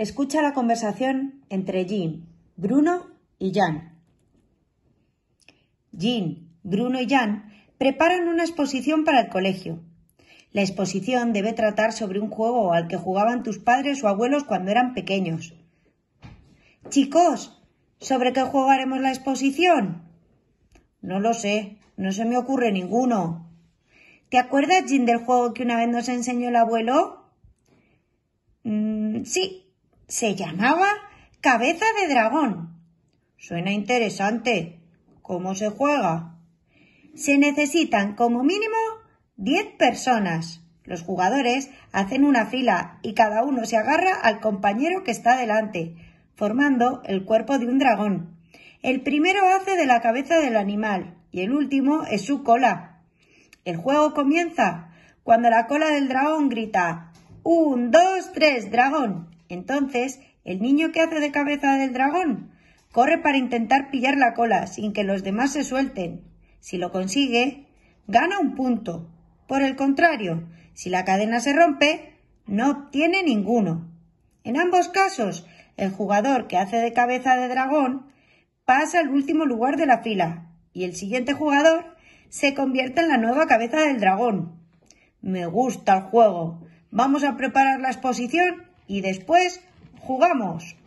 Escucha la conversación entre Jean, Bruno y Jan. Jean, Bruno y Jan preparan una exposición para el colegio. La exposición debe tratar sobre un juego al que jugaban tus padres o abuelos cuando eran pequeños. Chicos, ¿sobre qué jugaremos la exposición? No lo sé, no se me ocurre ninguno. ¿Te acuerdas, Jim, del juego que una vez nos enseñó el abuelo? Mm, sí, se llamaba Cabeza de Dragón. Suena interesante. ¿Cómo se juega? Se necesitan como mínimo 10 personas. Los jugadores hacen una fila y cada uno se agarra al compañero que está delante, formando el cuerpo de un dragón. El primero hace de la cabeza del animal y el último es su cola. El juego comienza cuando la cola del dragón grita ¡Un, dos, tres, dragón! Entonces, ¿el niño que hace de cabeza del dragón? Corre para intentar pillar la cola sin que los demás se suelten. Si lo consigue, gana un punto. Por el contrario, si la cadena se rompe, no obtiene ninguno. En ambos casos, el jugador que hace de cabeza de dragón pasa al último lugar de la fila y el siguiente jugador se convierte en la nueva cabeza del dragón. Me gusta el juego. Vamos a preparar la exposición y después jugamos.